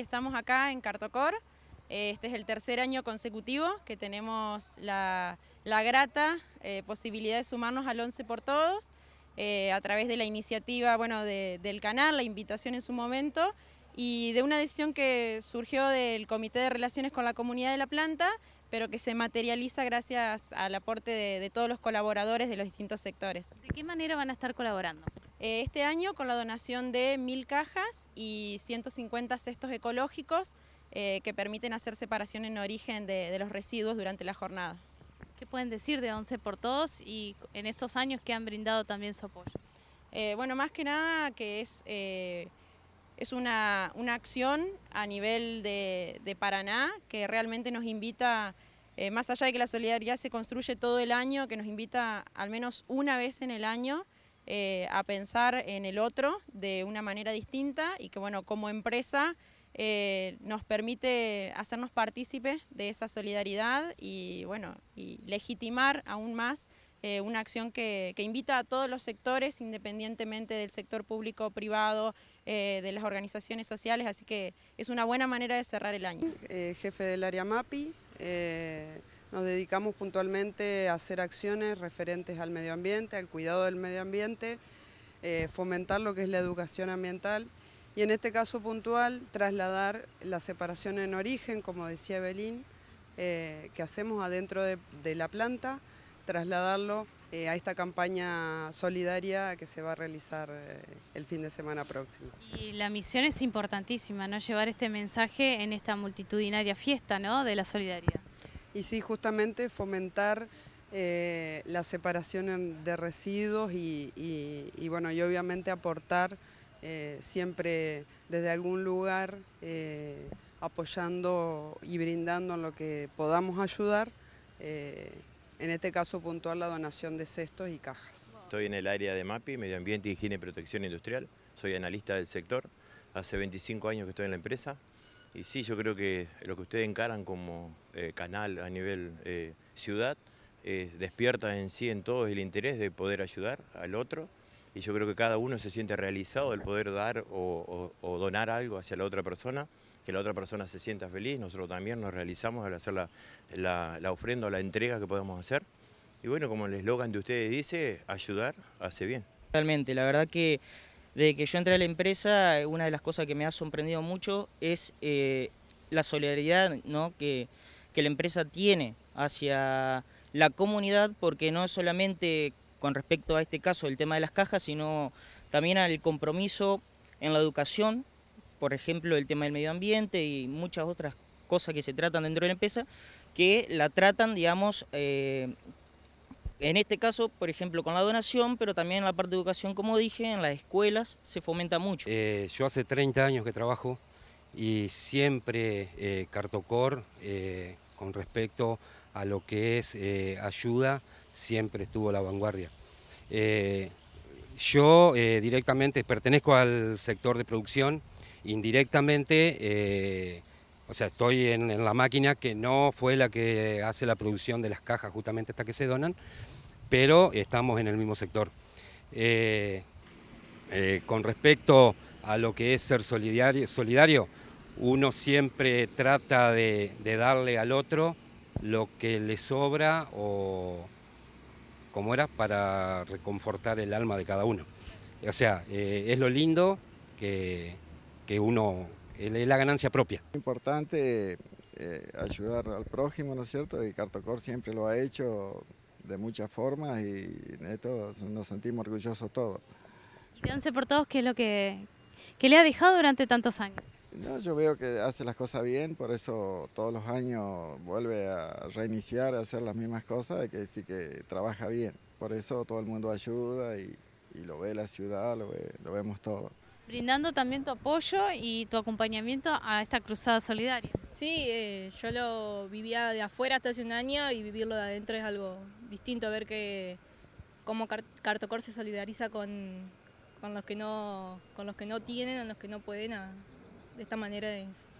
estamos acá en Cartocor. Eh, este es el tercer año consecutivo que tenemos la, la grata eh, posibilidad de sumarnos al Once por Todos eh, a través de la iniciativa bueno, del canal, la invitación en su momento y de una decisión que surgió del Comité de Relaciones con la Comunidad de la Planta, pero que se materializa gracias al aporte de todos los colaboradores de los distintos sectores. ¿De qué manera van a estar colaborando? Eh, este año con la donación de mil cajas y 150 cestos ecológicos eh, que permiten hacer separación en origen de, los residuos durante la jornada. ¿Qué pueden decir de Once por Todos y en estos años que han brindado también su apoyo? Eh, bueno, más que nada que es, es una, una, acción a nivel de, de, Paraná que realmente nos invita, más allá de que la solidaridad se construye todo el año, que nos invita al menos una vez en el año eh, a pensar en el otro de una manera distinta y que bueno, como empresa eh, nos permite hacernos partícipes de esa solidaridad y bueno, y legitimar aún más eh, una acción que, invita a todos los sectores, independientemente del sector público, privado, de las organizaciones sociales, así que es una buena manera de cerrar el año. jefe del área MAPI, nos dedicamos puntualmente a hacer acciones referentes al medio ambiente, al cuidado del medio ambiente, eh, fomentar lo que es la educación ambiental y en este caso puntual trasladar la separación en origen, como decía Belín, eh, que hacemos adentro de, la planta, trasladarlo eh, a esta campaña solidaria que se va a realizar el fin de semana próximo. Y la misión es importantísima, ¿no? Llevar este mensaje en esta multitudinaria fiesta, ¿no? De la solidaridad y sí, justamente fomentar eh, la separación de residuos y, bueno, y obviamente aportar eh, siempre desde algún lugar eh, apoyando y brindando en lo que podamos ayudar, en este caso puntual la donación de cestos y cajas. Estoy en el área de MAPI, Medio Ambiente, Higiene y Protección Industrial, soy analista del sector, hace 25 años que estoy en la empresa, y sí, yo creo que lo que ustedes encaran como eh, canal a nivel eh, ciudad eh, despierta en sí en todos el interés de poder ayudar al otro y yo creo que cada uno se siente realizado el poder dar o, donar algo hacia la otra persona, que la otra persona se sienta feliz, nosotros también nos realizamos al hacer la, ofrenda o la entrega que podemos hacer. Y bueno, como el eslogan de ustedes dice, ayudar hace bien. Totalmente, la verdad que desde que yo entré a la empresa, una de las cosas que me ha sorprendido mucho es eh, la solidaridad que, la empresa tiene hacia la comunidad, porque no es solamente con respecto a este caso el tema de las cajas, sino también al compromiso en la educación, por ejemplo, el tema del medio ambiente y muchas otras cosas que se tratan dentro de la empresa, que la tratan, digamos, eh, en este caso, por ejemplo, con la donación, pero también en la parte de educación, como dije, en las escuelas se fomenta mucho. Eh, yo hace 30 años que trabajo y siempre eh, Cartocor, eh, con respecto a lo que es ayuda, siempre estuvo a la vanguardia. yo directamente pertenezco al sector de producción, indirectamente... O sea, estoy en, la máquina que no fue la que hace la producción de las cajas justamente hasta que se donan, pero estamos en el mismo sector. Eh, eh, con respecto a lo que es ser solidario, uno siempre trata de, darle al otro lo que le sobra o como era para reconfortar el alma de cada uno. O sea, eh, es lo lindo que, que uno, es la ganancia propia. Es Importante ayudar al prójimo, ¿no es cierto? Y Cartocor siempre lo ha hecho de muchas formas y en esto nos sentimos orgullosos todos. ¿Y de Once por Todos qué es lo que, le ha dejado durante tantos años? No, yo veo que hace las cosas bien, por eso todos los años vuelve a reiniciar, a hacer las mismas cosas, que sí que trabaja bien. Por eso todo el mundo ayuda y, y lo ve la ciudad, lo, lo vemos todo brindando también tu apoyo y tu acompañamiento a esta cruzada solidaria. Sí, eh, yo lo vivía de afuera hasta hace un año y vivirlo de adentro es algo distinto, ver que cómo Cartocor se solidariza con, los que no, con los que no tienen, con los que no pueden, de esta manera es